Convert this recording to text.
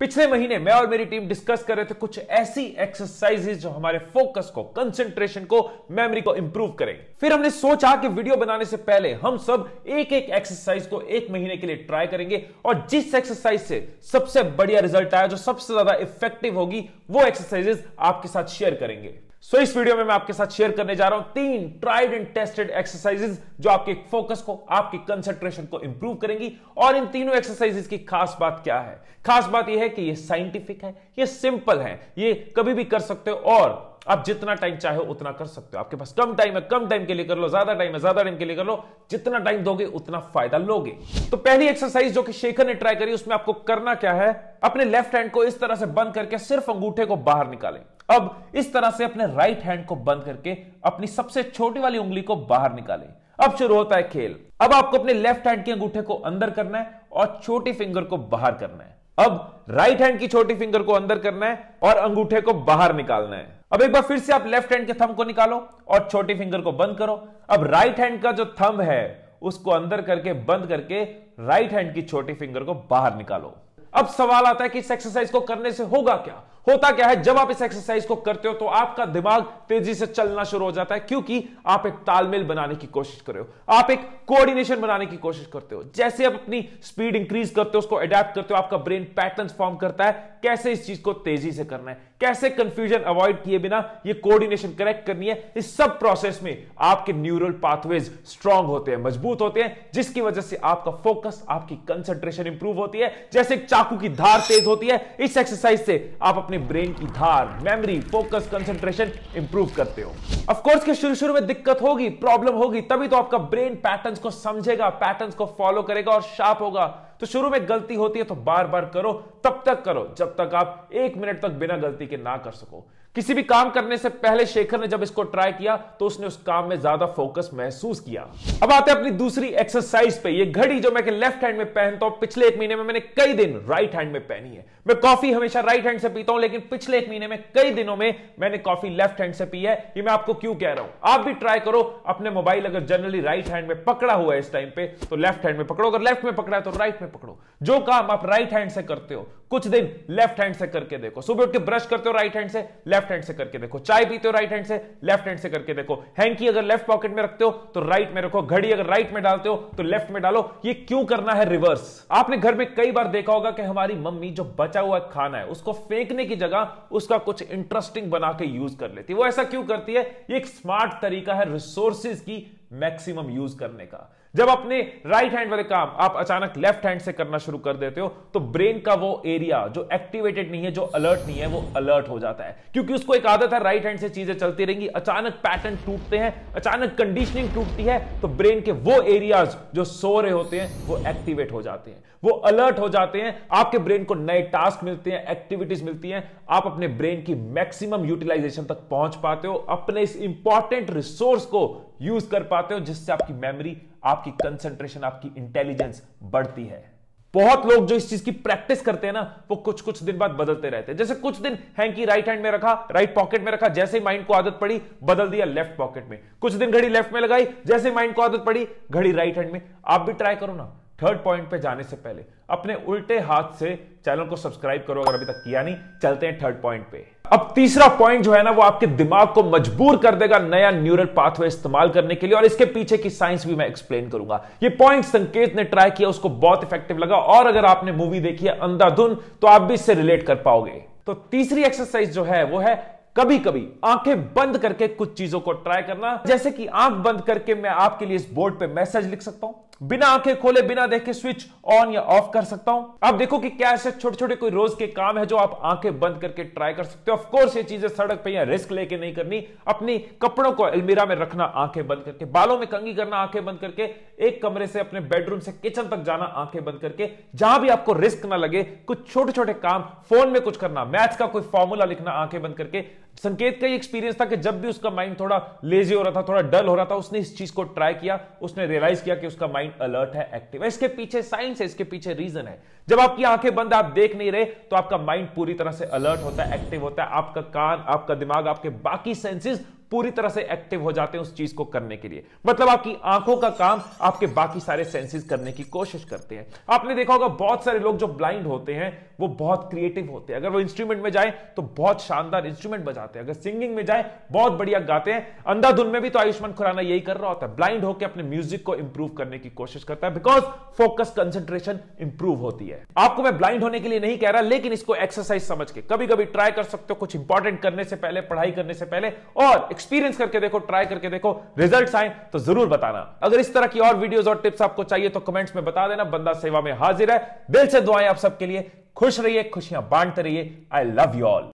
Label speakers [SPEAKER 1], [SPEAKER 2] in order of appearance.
[SPEAKER 1] पिछले महीने मैं और मेरी टीम डिस्कस कर रहे थे कुछ ऐसी एक्सरसाइजेज जो हमारे फोकस को कंसंट्रेशन को मेमोरी को इंप्रूव करेंगे फिर हमने सोचा कि वीडियो बनाने से पहले हम सब एक एक एक्सरसाइज को एक महीने के लिए ट्राई करेंगे और जिस एक्सरसाइज से सबसे बढ़िया रिजल्ट आया जो सबसे ज्यादा इफेक्टिव होगी वो एक्सरसाइजेज आपके साथ शेयर करेंगे सो so, इस वीडियो में मैं आपके साथ शेयर करने जा रहा हूं तीन ट्राइड एंड टेस्टेड एक्सरसाइजेज जो आपके फोकस को आपकी कंसंट्रेशन को इंप्रूव करेंगी और इन तीनों एक्सरसाइजेज की खास बात क्या है खास बात यह है कि ये साइंटिफिक है ये सिंपल है ये कभी भी कर सकते हो और आप जितना टाइम चाहे उतना कर सकते हो आपके पास कम टाइम है कम टाइम के लिए कर लो ज्यादा टाइम है ज्यादा टाइम के लिए कर लो जितना टाइम दोगे उतना फायदा लोगे तो पहली एक्सरसाइज जो कि शेखर ने ट्राई करी उसमें आपको करना क्या है अपने लेफ्ट हैंड को इस तरह से बंद करके सिर्फ अंगूठे को बाहर निकालें अब इस तरह से अपने राइट हैंड को बंद करके अपनी सबसे छोटी वाली उंगली को बाहर निकाले अब शुरू होता है खेल अब आपको अपने लेफ्ट हैंड के अंगूठे को अंदर करना है और छोटी फिंगर को बाहर करना है अब राइट हैंड की छोटी फिंगर को अंदर करना है और अंगूठे को बाहर निकालना है अब एक बार फिर से आप लेफ्ट हैंड के थंब को निकालो और छोटी फिंगर को बंद करो अब राइट हैंड का जो थंब है उसको अंदर करके बंद करके राइट हैंड की छोटी फिंगर को बाहर निकालो अब सवाल आता है कि इस एक्सरसाइज को करने से होगा क्या होता क्या है जब आप इस एक्सरसाइज को करते हो तो आपका दिमाग तेजी से चलना शुरू हो जाता है क्योंकि आप एक तालमेल बनाने की कोशिश कर रहे हो आप एक कोऑर्डिनेशन बनाने की कोशिश करते हो जैसे आप अपनी स्पीड इंक्रीज करते हो उसको अडेप्ट करते हो आपका ब्रेन पैटर्न फॉर्म करता है कैसे इस चीज को तेजी से करना है कैसे कंफ्यूजन अवॉइड किए बिना ये कोऑर्डिनेशन करेक्ट करनी है इस सब प्रोसेस में आपके न्यूरल पाथवेज स्ट्रांग होते हैं मजबूत होते हैं जिसकी वजह से आपका फोकस आपकी कंसंट्रेशन इंप्रूव होती है जैसे चाकू की धार तेज होती है इस एक्सरसाइज से आप अपने अपने ब्रेन की धार मेमोरी फोकस कंसंट्रेशन इंप्रूव करते हो ऑफ कोर्स के शुरू शुरू में दिक्कत होगी प्रॉब्लम होगी तभी तो आपका ब्रेन पैटर्न्स को समझेगा पैटर्न्स को फॉलो करेगा और शार्प होगा तो शुरू में गलती होती है तो बार बार करो तब तक करो जब तक आप एक मिनट तक बिना गलती के ना कर सको किसी भी काम करने से पहले शेखर ने जब इसको ट्राई किया तो उसने उस काम में ज्यादा फोकस महसूस किया अब आते हैं अपनी दूसरी एक्सरसाइज पे ये घड़ी जो मैं लेफ्ट हैंड में पहनता हूं पिछले एक महीने में मैंने कई दिन राइट हैंड में पहनी है मैं कॉफी हमेशा राइट हैंड से पीता हूं लेकिन पिछले एक महीने में कई दिनों में मैंने कॉफी लेफ्ट हैंड से पी है ये मैं आपको क्यों कह रहा हूं आप भी ट्राई करो अपने मोबाइल अगर जनरली राइट हैंड में पकड़ा हुआ है इस टाइम पे तो लेफ्ट हैंड में पकड़ो अगर लेफ्ट में पकड़ा है तो राइट में पकड़ो जो काम आप राइट हैंड से करते हो कुछ दिन लेफ्ट हैंड से करके देखो सुबह उठ के ब्रश करते हो राइट हैंड से लेफ्ट लेफ्ट हैंड से करके देखो चाय पीते हो राइट हैंड से लेफ्ट हैंड से करके देखो हैंकी अगर लेफ्ट पॉकेट में रखते हो तो राइट में रखो घड़ी अगर राइट में डालते हो तो लेफ्ट में डालो ये क्यों करना है रिवर्स आपने घर में कई बार देखा होगा कि हमारी मम्मी जो बचा हुआ खाना है उसको फेंकने की जगह उसका कुछ इंटरेस्टिंग बना के यूज कर लेती है वो ऐसा क्यों करती है ये एक स्मार्ट तरीका है रिसोर्सेज की मैक्सिमम यूज करने का जब अपने राइट हैंड वाले काम आप अचानक लेफ्ट हैंड से करना शुरू कर देते हो तो ब्रेन का वो एरिया जो एक्टिवेटेड नहीं है जो अलर्ट नहीं है वो अलर्ट हो जाता है क्योंकि उसको एक आदत है राइट हैंड से चीजें चलती रहेंगी अचानक पैटर्न टूटते हैं अचानक कंडीशनिंग टूटती है तो ब्रेन के वो एरियाज जो सो रहे होते हैं वो एक्टिवेट हो जाते हैं वो अलर्ट हो जाते हैं आपके ब्रेन को नए टास्क मिलते हैं एक्टिविटीज मिलती हैं आप अपने ब्रेन की मैक्सिमम यूटिलाइजेशन तक पहुंच पाते हो अपने इस इंपॉर्टेंट रिसोर्स को यूज कर पाते हो जिससे आपकी मेमोरी आपकी कंसंट्रेशन आपकी इंटेलिजेंस बढ़ती है बहुत लोग जो इस चीज की प्रैक्टिस करते हैं ना वो कुछ कुछ दिन बाद बदलते रहते हैं जैसे कुछ दिन हैंकी राइट हैंड में रखा राइट पॉकेट में रखा जैसे माइंड को आदत पड़ी बदल दिया लेफ्ट पॉकेट में कुछ दिन घड़ी लेफ्ट में लगाई जैसे माइंड को आदत पड़ी घड़ी राइट हैंड में आप भी ट्राई करो ना थर्ड पॉइंट पे जाने से पहले अपने उल्टे हाथ से चैनल को सब्सक्राइब करो अगर अभी तक किया नहीं चलते हैं थर्ड पॉइंट पे अब तीसरा पॉइंट जो है ना वो आपके दिमाग को मजबूर कर देगा नया न्यूरल पाथवे इस्तेमाल करने के लिए और इसके पीछे की साइंस भी मैं एक्सप्लेन करूंगा ये पॉइंट संकेत ने ट्राई किया उसको बहुत इफेक्टिव लगा और अगर आपने मूवी देखी है अंधाधुन तो आप भी इससे रिलेट कर पाओगे तो तीसरी एक्सरसाइज जो है वो है कभी कभी आंखें बंद करके कुछ चीजों को ट्राई करना जैसे कि आंख बंद करके मैं आपके लिए इस बोर्ड पे मैसेज लिख सकता हूं बिना आंखें खोले बिना देखे स्विच ऑन या ऑफ कर सकता हूं अब देखो कि क्या ऐसे छोटे छोटे कोई रोज के काम है जो आप आंखें बंद करके ट्राई कर सकते हो कोर्स ये चीजें सड़क पे या रिस्क लेके नहीं करनी अपनी कपड़ों को अलमीरा में रखना आंखें बंद करके बालों में कंगी करना आंखें बंद करके एक कमरे से अपने बेडरूम से किचन तक जाना आंखें बंद करके जहां भी आपको रिस्क ना लगे कुछ छोटे छोटे काम फोन में कुछ करना मैथ्स का कोई फॉर्मूला लिखना आंखें बंद करके संकेत का एक्सपीरियंस था कि जब भी उसका माइंड थोड़ा लेजी हो रहा था थोड़ा डल हो रहा था उसने इस चीज को ट्राई किया उसने रियलाइज किया कि उसका माइंड अलर्ट है एक्टिव है इसके पीछे साइंस है इसके पीछे रीजन है जब आपकी आंखें बंद आप देख नहीं रहे तो आपका माइंड पूरी तरह से अलर्ट होता है एक्टिव होता है आपका कान आपका दिमाग आपके बाकी सेंसेस पूरी तरह से एक्टिव हो जाते हैं उस चीज को करने के लिए मतलब आपकी आंखों का काम आपके बाकी सारे सेंसेस करने की कोशिश करते हैं आपने देखा होगा बहुत सारे लोग जो ब्लाइंड होते हैं वो बहुत क्रिएटिव होते हैं अगर वो इंस्ट्रूमेंट में जाए तो बहुत शानदार इंस्ट्रूमेंट बजाते हैं अगर सिंगिंग में जाए बहुत बढ़िया गाते हैं अंधाधुन में भी तो आयुष्मान खुराना यही कर रहा होता है ब्लाइंड होकर अपने म्यूजिक को इंप्रूव करने की कोशिश करता है बिकॉज फोकस कंसेंट्रेशन इंप्रूव होती है आपको मैं ब्लाइंड होने के लिए नहीं कह रहा लेकिन इसको एक्सरसाइज समझ के कभी कभी ट्राई कर सकते हो कुछ इंपॉर्टेंट करने से पहले पढ़ाई करने से पहले और एक्सपीरियंस करके देखो ट्राई करके देखो रिजल्ट आए तो जरूर बताना अगर इस तरह की और वीडियोस और टिप्स आपको चाहिए तो कमेंट्स में बता देना बंदा सेवा में हाजिर है दिल से दुआएं आप सबके लिए खुश रहिए खुशियां बांटते रहिए आई लव यू ऑल